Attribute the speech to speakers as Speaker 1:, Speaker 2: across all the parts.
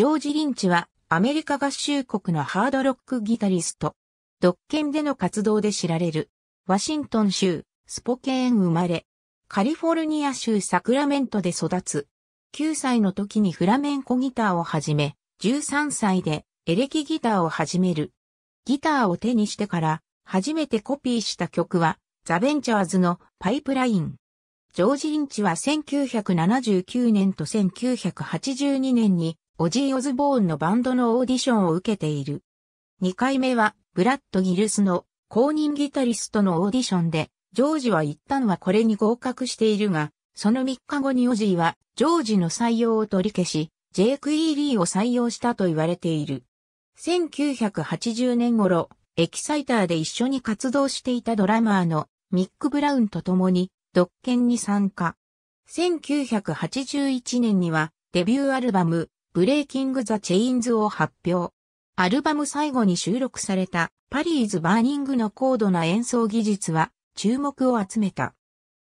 Speaker 1: ジョージ・リンチはアメリカ合衆国のハードロックギタリスト。独権での活動で知られる。ワシントン州、スポケーン生まれ。カリフォルニア州サクラメントで育つ。9歳の時にフラメンコギターを始め、13歳でエレキギターを始める。ギターを手にしてから初めてコピーした曲はザ・ベンチャーズのパイプライン。ジョージ・リンチは1979年と1982年にオジー・オズボーンのバンドのオーディションを受けている。2回目は、ブラッド・ギルスの公認ギタリストのオーディションで、ジョージは一旦はこれに合格しているが、その3日後にオジーは、ジョージの採用を取り消し、ジェイク・イーリーを採用したと言われている。1980年頃、エキサイターで一緒に活動していたドラマーのミック・ブラウンと共に、独権に参加。1981年には、デビューアルバム、ブレイキング・ザ・チェインズを発表。アルバム最後に収録されたパリーズ・バーニングの高度な演奏技術は注目を集めた。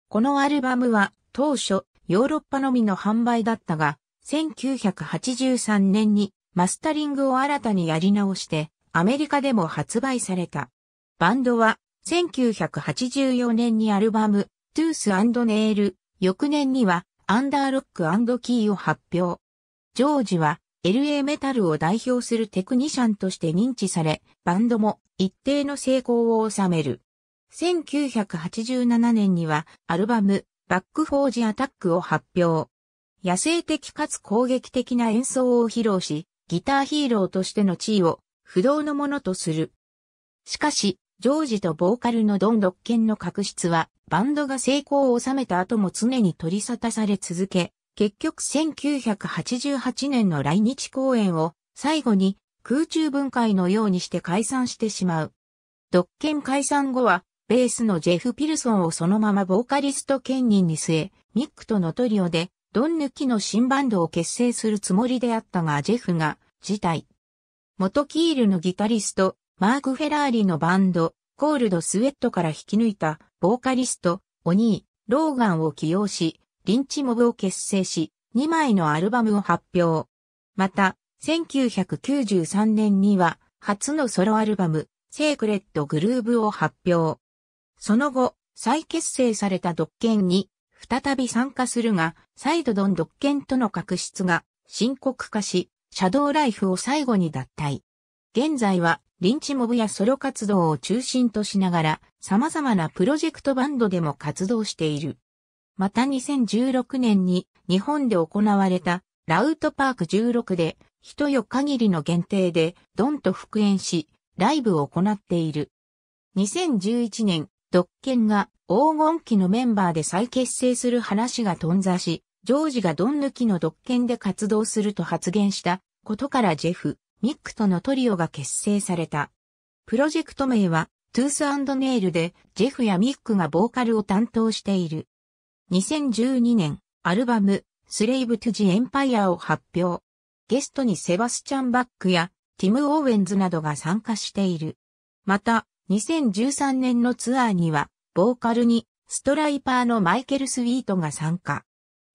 Speaker 1: このアルバムは当初ヨーロッパのみの販売だったが、1983年にマスタリングを新たにやり直してアメリカでも発売された。バンドは1984年にアルバムトゥースネイル、翌年にはアンダーロックキーを発表。ジョージは LA メタルを代表するテクニシャンとして認知され、バンドも一定の成功を収める。1987年にはアルバムバックフォージアタックを発表。野生的かつ攻撃的な演奏を披露し、ギターヒーローとしての地位を不動のものとする。しかし、ジョージとボーカルのドン・ドッケンの確執は、バンドが成功を収めた後も常に取り沙汰され続け、結局1988年の来日公演を最後に空中分解のようにして解散してしまう。独権解散後は、ベースのジェフ・ピルソンをそのままボーカリスト兼任に据え、ミックとのトリオで、ドン抜きの新バンドを結成するつもりであったが、ジェフが、辞退。元キールのギタリスト、マーク・フェラーリのバンド、コールド・スウェットから引き抜いた、ボーカリスト、オニー、ローガンを起用し、リンチモブを結成し、2枚のアルバムを発表。また、1993年には、初のソロアルバム、セークレットグルーブを発表。その後、再結成されたドッケンに、再び参加するが、再度ドンドッケンとの確執が深刻化し、シャドーライフを最後に脱退。現在は、リンチモブやソロ活動を中心としながら、様々なプロジェクトバンドでも活動している。また2016年に日本で行われたラウトパーク16で一夜限りの限定でドンと復縁しライブを行っている。2011年、ドッケンが黄金期のメンバーで再結成する話が頓挫し、ジョージがドン抜きのドッケンで活動すると発言したことからジェフ、ミックとのトリオが結成された。プロジェクト名はトゥースネイルでジェフやミックがボーカルを担当している。2012年、アルバム、スレイブ・トゥ・ジ・エンパイアを発表。ゲストにセバスチャン・バックや、ティム・オーウェンズなどが参加している。また、2013年のツアーには、ボーカルに、ストライパーのマイケル・スウィートが参加。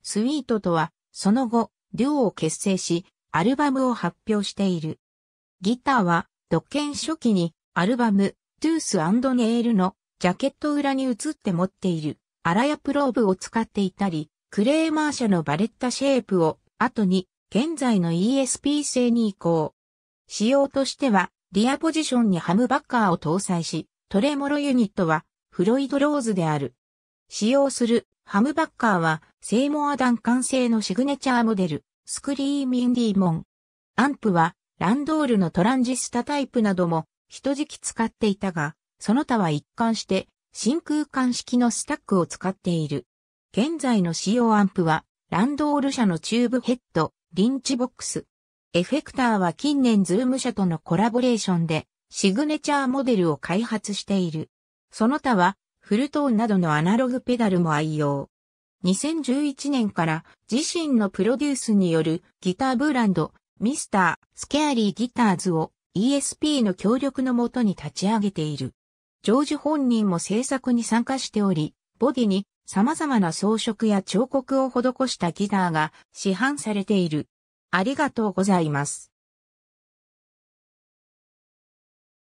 Speaker 1: スウィートとは、その後、デュオを結成し、アルバムを発表している。ギターは、独研初期に、アルバム、トゥースネイルのジャケット裏に映って持っている。アラヤプローブを使っていたり、クレーマー社のバレッタシェープを後に現在の ESP 製に移行。仕様としては、リアポジションにハムバッカーを搭載し、トレモロユニットはフロイドローズである。使用するハムバッカーは、セイモア弾完成のシグネチャーモデル、スクリーミンディーモン。アンプは、ランドールのトランジスタタイプなども、人時期使っていたが、その他は一貫して、真空管式のスタックを使っている。現在の使用アンプは、ランドール社のチューブヘッド、リンチボックス。エフェクターは近年ズーム社とのコラボレーションで、シグネチャーモデルを開発している。その他は、フルトーンなどのアナログペダルも愛用。2011年から自身のプロデュースによるギターブランド、ミスター・スケアリー・ギターズを ESP の協力のもとに立ち上げている。ジョージ本人も制作に参加しており、ボディに様々な装飾や彫刻を施したギターが市販されている。ありがとうございます。